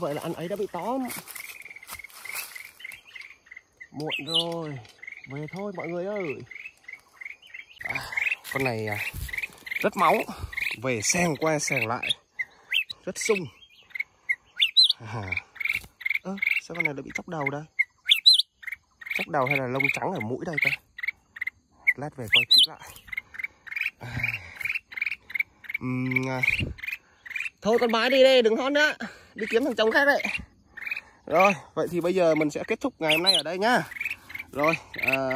vậy là anh ấy đã bị tóm muộn rồi về thôi mọi người ơi à, con này à, rất máu về sang qua sang lại rất sung à. ơ à, sao con này lại bị chóc đầu đây chóc đầu hay là lông trắng ở mũi đây ta lát về coi kỹ lại à. Uhm, à. thôi con bái đi đi đừng hót nữa đi kiếm thằng chồng khác đấy rồi vậy thì bây giờ mình sẽ kết thúc ngày hôm nay ở đây nhá rồi à,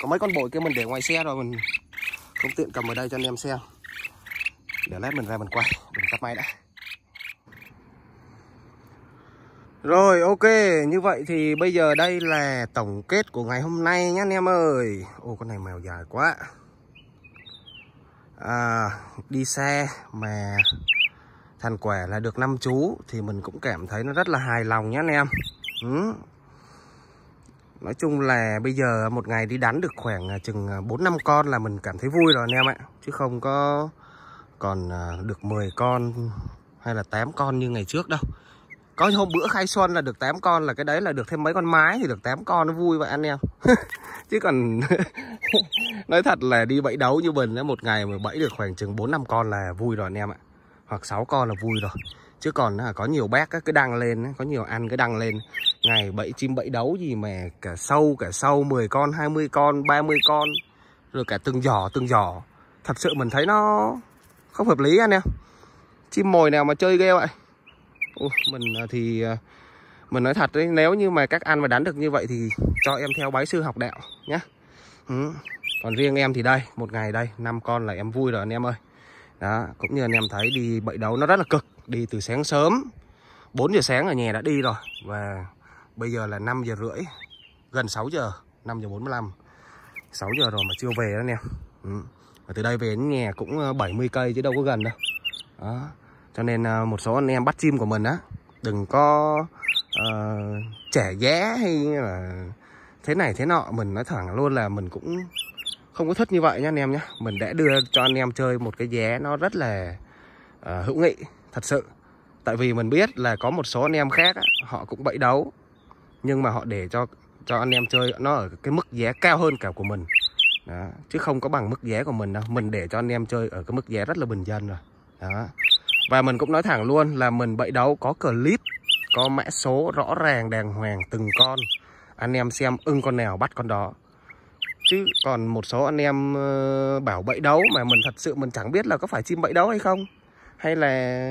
có mấy con bồi kia mình để ngoài xe rồi mình không tiện cầm ở đây cho anh em xem để lát mình ra mình quay mình tắt máy đã rồi ok như vậy thì bây giờ đây là tổng kết của ngày hôm nay nhá anh em ơi ô con này mèo dài quá à, đi xe mà thành quả là được năm chú thì mình cũng cảm thấy nó rất là hài lòng nhé anh em ừ. nói chung là bây giờ một ngày đi đánh được khoảng à, chừng à, bốn năm con là mình cảm thấy vui rồi anh em ạ chứ không có còn à, được 10 con hay là 8 con như ngày trước đâu có hôm bữa khai xuân là được 8 con là cái đấy là được thêm mấy con mái thì được 8 con nó vui vậy anh em chứ còn nói thật là đi bẫy đấu như mình một ngày mà bẫy được khoảng chừng 4 năm con là vui rồi anh em ạ hoặc 6 con là vui rồi chứ còn có nhiều bác cứ đăng lên có nhiều ăn cứ đăng lên ngày bẫy chim bẫy đấu gì mà cả sâu cả sâu 10 con 20 con 30 con rồi cả từng giỏ từng giỏ thật sự mình thấy nó không hợp lý anh em chim mồi nào mà chơi ghê vậy Ủa, mình à, thì à, mình nói thật đấy nếu như mà các anh mà đánh được như vậy thì cho em theo bái sư học đạo nhé ừ. còn riêng em thì đây một ngày đây năm con là em vui rồi anh em ơi đó cũng như anh em thấy đi bậy đấu nó rất là cực đi từ sáng sớm 4 giờ sáng ở nhà đã đi rồi và bây giờ là 5 giờ rưỡi gần 6 giờ 5 giờ 45 6 giờ rồi mà chưa về đó anh em ừ. từ đây về đến nhà cũng 70 ờ, cây chứ đâu có gần đâu đó. cho nên ờ, một số anh em bắt chim của mình á đừng có uh, trẻ giá hay là thế này thế nọ mình nói thẳng luôn là mình cũng không có thất như vậy nha anh em nhé mình đã đưa cho anh em chơi một cái vé nó rất là uh, hữu nghị thật sự tại vì mình biết là có một số anh em khác á, họ cũng bẫy đấu nhưng mà họ để cho cho anh em chơi nó ở cái mức vé cao hơn cả của mình đó. chứ không có bằng mức vé của mình đâu mình để cho anh em chơi ở cái mức vé rất là bình dân rồi đó và mình cũng nói thẳng luôn là mình bẫy đấu có clip có mã số rõ ràng đàng hoàng từng con anh em xem ưng con nào bắt con đó chứ còn một số anh em ờ, bảo bẫy đấu mà mình thật sự mình chẳng biết là có phải chim bẫy đấu hay không hay là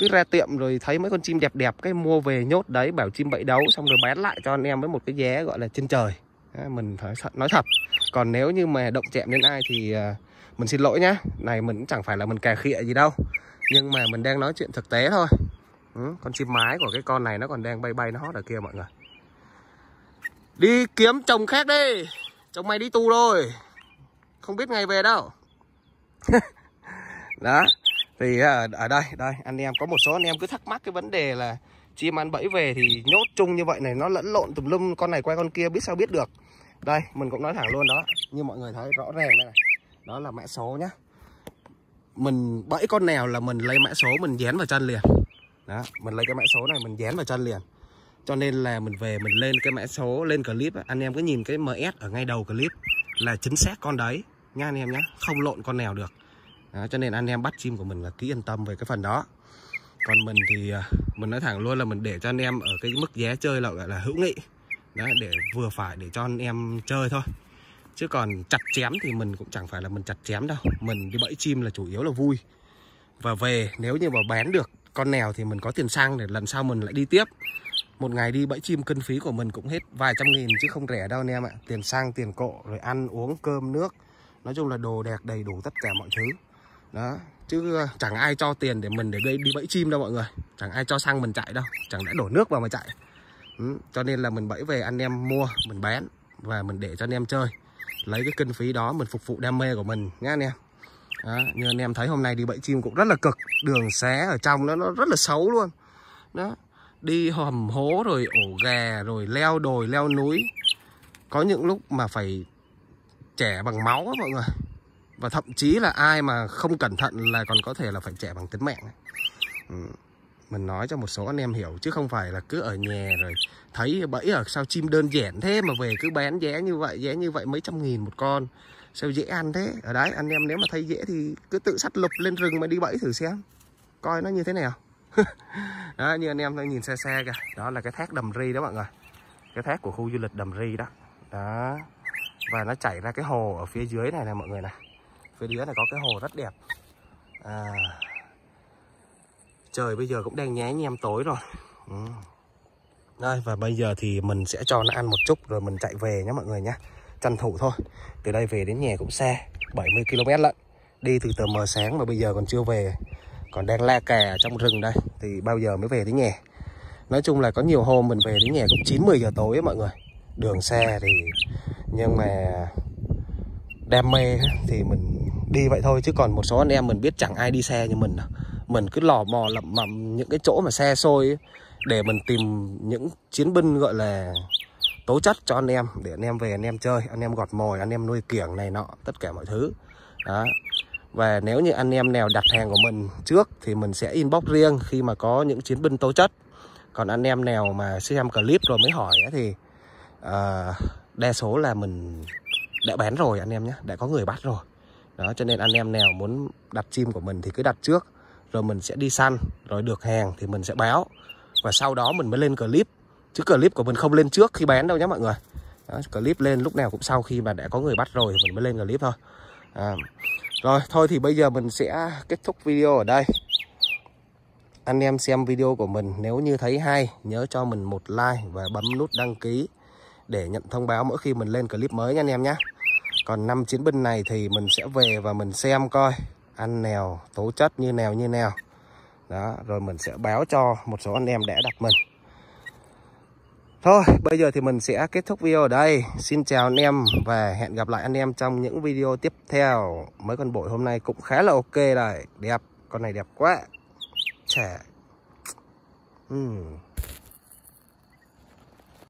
cứ ra tiệm rồi thấy mấy con chim đẹp đẹp cái mua về nhốt đấy bảo chim bẫy đấu xong rồi bán lại cho anh em với một cái giá gọi là trên trời à, mình phải nói thật còn nếu như mà động chạm đến ai thì ờ, mình xin lỗi nhá này mình cũng chẳng phải là mình cà khịa gì đâu nhưng mà mình đang nói chuyện thực tế thôi ừ, con chim mái của cái con này nó còn đang bay bay nó hót ở kia mọi người đi kiếm chồng khác đi Chồng mày đi tù rồi Không biết ngày về đâu Đó Thì ờ, ở đây đây anh em có một số anh em cứ thắc mắc cái vấn đề là Chim ăn bẫy về thì nhốt chung như vậy này Nó lẫn lộn tùm lum con này quay con kia biết sao biết được Đây mình cũng nói thẳng luôn đó Như mọi người thấy rõ ràng đây này Đó là mã số nhá Mình bẫy con nào là mình lấy mã số mình dán vào chân liền đó, mình lấy cái mã số này mình dán vào chân liền cho nên là mình về mình lên cái mã số lên clip anh em cứ nhìn cái ms ở ngay đầu clip là chính xác con đấy nha anh em nhé không lộn con nào được đó, cho nên anh em bắt chim của mình là cứ yên tâm về cái phần đó còn mình thì à, mình nói thẳng luôn là mình để cho anh em ở cái mức giá chơi là gọi là hữu nghị đó, để vừa phải để cho anh em chơi thôi chứ còn chặt chém thì mình cũng chẳng phải là mình chặt chém đâu mình đi bẫy chim là chủ yếu là vui và về nếu như mà bán được con nào thì mình có tiền xăng để lần sau mình lại đi tiếp một ngày đi bẫy chim kinh phí của mình cũng hết vài trăm nghìn chứ không rẻ đâu anh em ạ. Tiền xăng, tiền cộ, rồi ăn, uống, cơm, nước. Nói chung là đồ đẹp đầy đủ tất cả mọi thứ. Đó, chứ ờ, chẳng ai cho tiền để mình để đi, đi bẫy chim đâu mọi người. Chẳng ai cho xăng mình chạy đâu, chẳng lẽ đổ nước vào mà chạy. Ừ, cho nên là mình bẫy về anh em mua, mình bán và mình để cho anh em chơi. Lấy cái kinh phí đó mình phục vụ đam mê của mình nhá anh em. Đó, như anh em thấy hôm nay đi bẫy chim cũng rất là cực Đường xé ở trong nó, nó rất là xấu luôn Đó đi hầm hố rồi ổ gà rồi leo đồi leo núi có những lúc mà phải trẻ bằng máu đó, mọi người và thậm chí là ai mà không cẩn thận là còn có thể là phải trẻ bằng tính mạng mình nói cho một số anh em hiểu chứ không phải là cứ ở nhà rồi thấy bẫy ở sao chim đơn giản thế mà về cứ bán giá như vậy giá như vậy mấy trăm nghìn một con sao dễ ăn thế ở đấy anh em nếu mà thấy dễ thì cứ tự sắt lục lên rừng mà đi bẫy thử xem coi nó như thế nào đó như anh em đang nhìn xe xe kìa đó là cái thác đầm ri đó mọi người cái thác của khu du lịch đầm ri đó đó và nó chảy ra cái hồ ở phía dưới này này mọi người này phía dưới này có cái hồ rất đẹp à, trời bây giờ cũng đang nhá nhem tối rồi ừ. Đây, và bây giờ thì mình sẽ cho nó ăn một chút rồi mình chạy về nhé mọi người nhé tranh thủ thôi từ đây về đến nhà cũng xa 70 km lận đi từ tờ mờ sáng mà bây giờ còn chưa về còn đang la cà trong rừng đây thì bao giờ mới về đến nhà nói chung là có nhiều hôm mình về đến nhà cũng 9 10 giờ tối ấy mọi người đường xe thì nhưng mà đam mê thì mình đi vậy thôi chứ còn một số anh em mình biết chẳng ai đi xe như mình mình cứ lò mò lẩm mẩm những cái chỗ mà xe xôi ấy, để mình tìm những chiến binh gọi là tố chất cho anh em để anh em về anh em chơi anh em gọt mồi anh em nuôi kiểng này nọ tất cả mọi thứ đó và nếu như anh em nào đặt hàng của mình trước thì mình sẽ inbox riêng khi mà có những chiến binh tố chất còn anh em nào mà xem clip rồi mới hỏi thì uh, đa số là mình đã bán rồi anh em nhé đã có người bắt rồi đó cho nên anh em nào muốn đặt chim của mình thì cứ đặt trước rồi mình sẽ đi săn rồi được hàng thì mình sẽ báo và sau đó mình mới lên clip chứ clip của mình không lên trước khi bán đâu nhé mọi người đó, clip lên lúc nào cũng sau khi mà đã có người bắt rồi thì mình mới lên clip thôi à, rồi thôi thì bây giờ mình sẽ kết thúc video ở đây Anh em xem video của mình nếu như thấy hay Nhớ cho mình một like và bấm nút đăng ký Để nhận thông báo mỗi khi mình lên clip mới nha anh em nhé Còn năm chiến binh này thì mình sẽ về và mình xem coi Ăn nèo tố chất như nèo như nèo Đó rồi mình sẽ báo cho một số anh em đã đặt mình Thôi, bây giờ thì mình sẽ kết thúc video ở đây. Xin chào anh em và hẹn gặp lại anh em trong những video tiếp theo. Mấy con bội hôm nay cũng khá là ok rồi, Đẹp, con này đẹp quá. Chà. Uhm.